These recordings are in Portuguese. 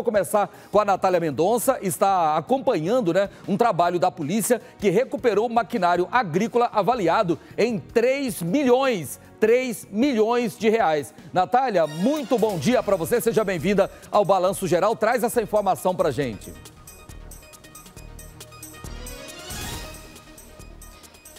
Vou começar com a Natália Mendonça, está acompanhando né, um trabalho da polícia que recuperou maquinário agrícola avaliado em 3 milhões. 3 milhões de reais. Natália, muito bom dia para você, seja bem-vinda ao Balanço Geral. Traz essa informação para gente.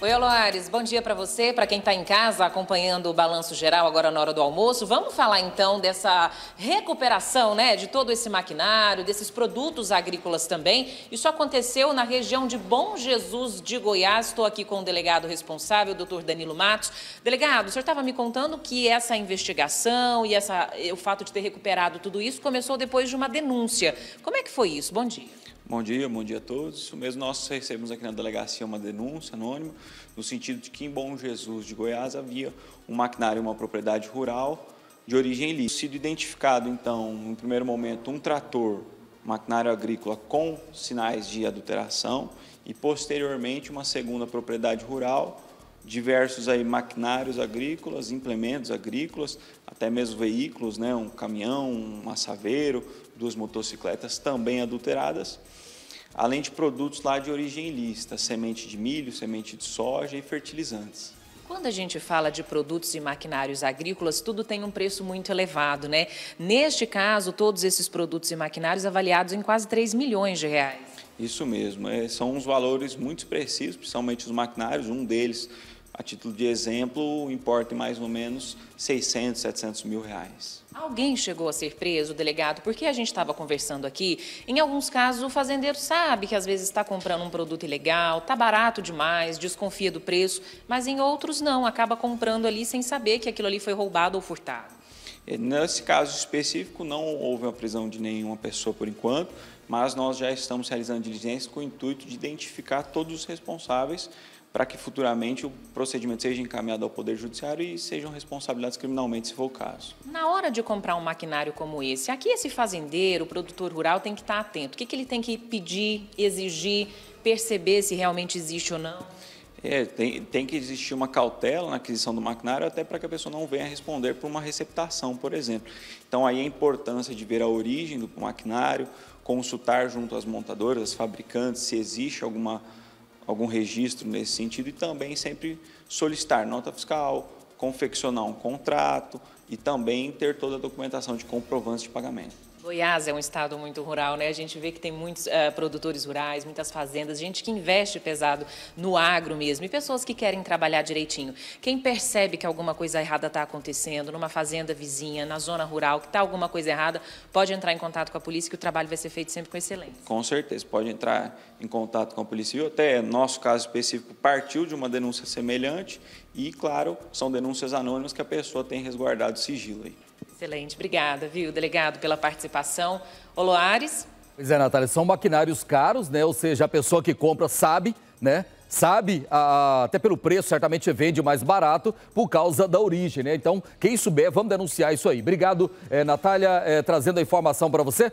Oi, Oloares, bom dia para você, para quem está em casa acompanhando o Balanço Geral agora na hora do almoço. Vamos falar então dessa recuperação né, de todo esse maquinário, desses produtos agrícolas também. Isso aconteceu na região de Bom Jesus de Goiás. Estou aqui com o delegado responsável, doutor Danilo Matos. Delegado, o senhor estava me contando que essa investigação e essa, o fato de ter recuperado tudo isso começou depois de uma denúncia. Como é que foi isso? Bom dia. Bom dia, bom dia a todos. Isso mesmo, nós recebemos aqui na delegacia uma denúncia anônima, no sentido de que em Bom Jesus de Goiás havia um maquinário em uma propriedade rural de origem lícita. Sido identificado, então, no primeiro momento, um trator, maquinário agrícola com sinais de adulteração e, posteriormente, uma segunda propriedade rural diversos aí maquinários agrícolas, implementos agrícolas, até mesmo veículos, né, um caminhão, um assaveiro, duas motocicletas também adulteradas, além de produtos lá de origem ilícita, semente de milho, semente de soja e fertilizantes. Quando a gente fala de produtos e maquinários agrícolas, tudo tem um preço muito elevado, né? Neste caso, todos esses produtos e maquinários avaliados em quase 3 milhões de reais. Isso mesmo, é, são uns valores muito precisos, principalmente os maquinários, um deles a título de exemplo, importe mais ou menos 600, 700 mil reais. Alguém chegou a ser preso, delegado, porque a gente estava conversando aqui, em alguns casos o fazendeiro sabe que às vezes está comprando um produto ilegal, está barato demais, desconfia do preço, mas em outros não, acaba comprando ali sem saber que aquilo ali foi roubado ou furtado. Eh, nesse caso específico, não houve a prisão de nenhuma pessoa por enquanto, mas nós já estamos realizando diligências com o intuito de identificar todos os responsáveis para que futuramente o procedimento seja encaminhado ao Poder Judiciário e sejam responsabilizados criminalmente, se for o caso. Na hora de comprar um maquinário como esse, aqui esse fazendeiro, o produtor rural, tem que estar atento. O que, que ele tem que pedir, exigir, perceber se realmente existe ou não? É, tem, tem que existir uma cautela na aquisição do maquinário, até para que a pessoa não venha responder por uma receptação, por exemplo. Então, aí a importância de ver a origem do maquinário, consultar junto às montadoras, às fabricantes, se existe alguma, algum registro nesse sentido e também sempre solicitar nota fiscal, confeccionar um contrato e também ter toda a documentação de comprovante de pagamento. Goiás é um estado muito rural, né? A gente vê que tem muitos uh, produtores rurais, muitas fazendas, gente que investe pesado no agro mesmo e pessoas que querem trabalhar direitinho. Quem percebe que alguma coisa errada está acontecendo numa fazenda vizinha, na zona rural, que está alguma coisa errada, pode entrar em contato com a polícia que o trabalho vai ser feito sempre com excelência. Com certeza, pode entrar em contato com a polícia Até nosso caso específico partiu de uma denúncia semelhante e, claro, são denúncias anônimas que a pessoa tem resguardado sigilo aí. Excelente, obrigada, viu, delegado, pela participação. Oloares? Pois é, Natália, são maquinários caros, né? Ou seja, a pessoa que compra sabe, né? Sabe, até pelo preço, certamente vende mais barato por causa da origem, né? Então, quem souber, vamos denunciar isso aí. Obrigado, eh, Natália, eh, trazendo a informação para você.